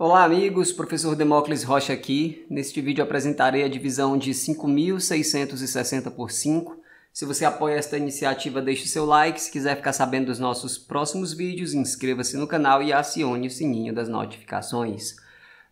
Olá amigos, professor Demócles Rocha aqui. Neste vídeo apresentarei a divisão de 5.660 por 5. Se você apoia esta iniciativa, deixe seu like. Se quiser ficar sabendo dos nossos próximos vídeos, inscreva-se no canal e acione o sininho das notificações.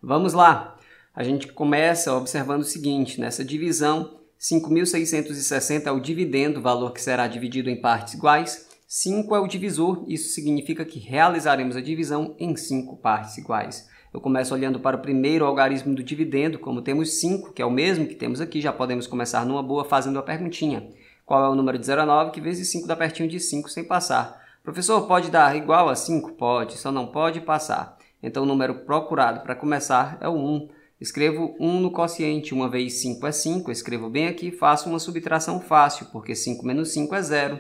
Vamos lá! A gente começa observando o seguinte, nessa divisão, 5.660 é o dividendo, valor que será dividido em partes iguais. 5 é o divisor, isso significa que realizaremos a divisão em 5 partes iguais. Eu começo olhando para o primeiro algarismo do dividendo, como temos 5, que é o mesmo que temos aqui, já podemos começar numa boa fazendo a perguntinha. Qual é o número de 0 que vezes 5 dá pertinho de 5 sem passar? Professor, pode dar igual a 5? Pode, só não pode passar. Então o número procurado para começar é o 1. Escrevo 1 no quociente, 1 vezes 5 é 5, escrevo bem aqui, faço uma subtração fácil, porque 5 menos 5 é 0.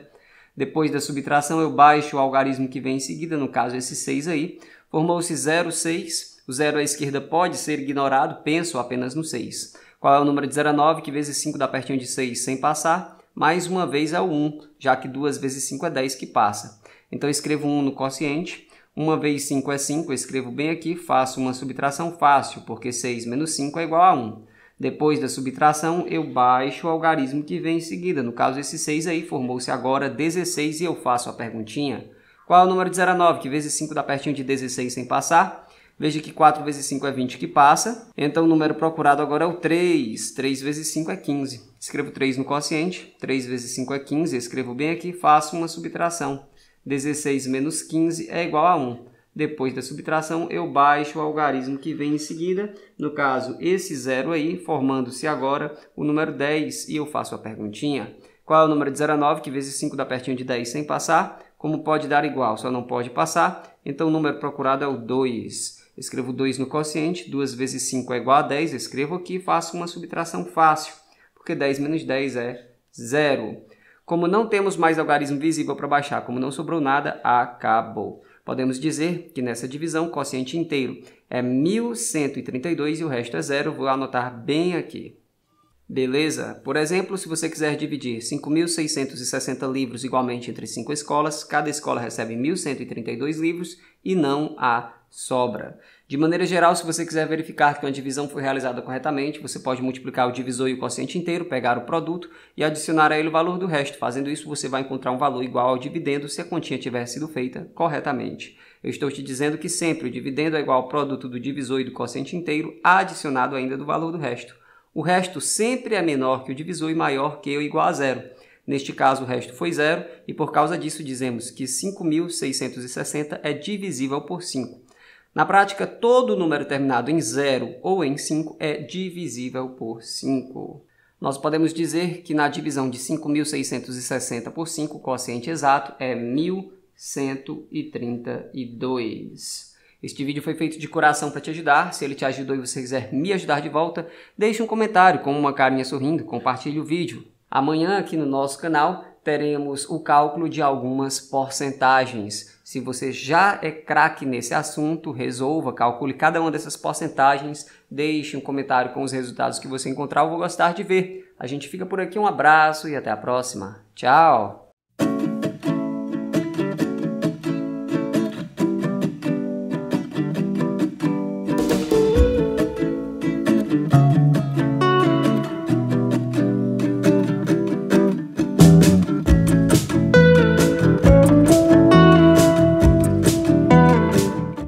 Depois da subtração eu baixo o algarismo que vem em seguida, no caso esse 6 aí, formou-se 0, 6, o zero à esquerda pode ser ignorado, penso apenas no 6. Qual é o número de 0 a 9, que vezes 5 dá pertinho de 6 sem passar? Mais uma vez é o 1, já que 2 vezes 5 é 10 que passa. Então escrevo 1 no quociente. 1 vezes 5 é 5, eu escrevo bem aqui, faço uma subtração fácil, porque 6 menos 5 é igual a 1. Depois da subtração, eu baixo o algarismo que vem em seguida. No caso, esse 6 aí formou-se agora 16 e eu faço a perguntinha. Qual é o número de 0 a 9, que vezes 5 dá pertinho de 16 sem passar? Veja que 4 vezes 5 é 20 que passa. Então o número procurado agora é o 3. 3 vezes 5 é 15. Escrevo 3 no quociente. 3 vezes 5 é 15. Escrevo bem aqui. Faço uma subtração. 16 menos 15 é igual a 1. Depois da subtração, eu baixo o algarismo que vem em seguida. No caso, esse zero aí, formando-se agora o número 10. E eu faço a perguntinha. Qual é o número de 0 a 9, que vezes 5 dá pertinho de 10 sem passar? Como pode dar igual, só não pode passar. Então, o número procurado é o 2 escrevo 2 no quociente, 2 vezes 5 é igual a 10, escrevo aqui e faço uma subtração fácil, porque 10 menos 10 é zero. Como não temos mais algarismo visível para baixar, como não sobrou nada, acabou. Podemos dizer que nessa divisão o quociente inteiro é 1132 e o resto é zero. Vou anotar bem aqui. Beleza? Por exemplo, se você quiser dividir 5.660 livros igualmente entre cinco escolas, cada escola recebe 1.132 livros e não há sobra. De maneira geral, se você quiser verificar que uma divisão foi realizada corretamente, você pode multiplicar o divisor e o quociente inteiro, pegar o produto e adicionar a ele o valor do resto. Fazendo isso, você vai encontrar um valor igual ao dividendo se a continha tiver sido feita corretamente. Eu estou te dizendo que sempre o dividendo é igual ao produto do divisor e do quociente inteiro, adicionado ainda do valor do resto. O resto sempre é menor que o divisor e maior que ou igual a zero. Neste caso, o resto foi zero e por causa disso dizemos que 5.660 é divisível por 5. Na prática, todo número terminado em 0 ou em 5 é divisível por 5. Nós podemos dizer que na divisão de 5.660 por 5, o quociente exato é 1.132. Este vídeo foi feito de coração para te ajudar. Se ele te ajudou e você quiser me ajudar de volta, deixe um comentário com uma carinha sorrindo, compartilhe o vídeo. Amanhã aqui no nosso canal teremos o cálculo de algumas porcentagens. Se você já é craque nesse assunto, resolva, calcule cada uma dessas porcentagens, deixe um comentário com os resultados que você encontrar, eu vou gostar de ver. A gente fica por aqui, um abraço e até a próxima. Tchau!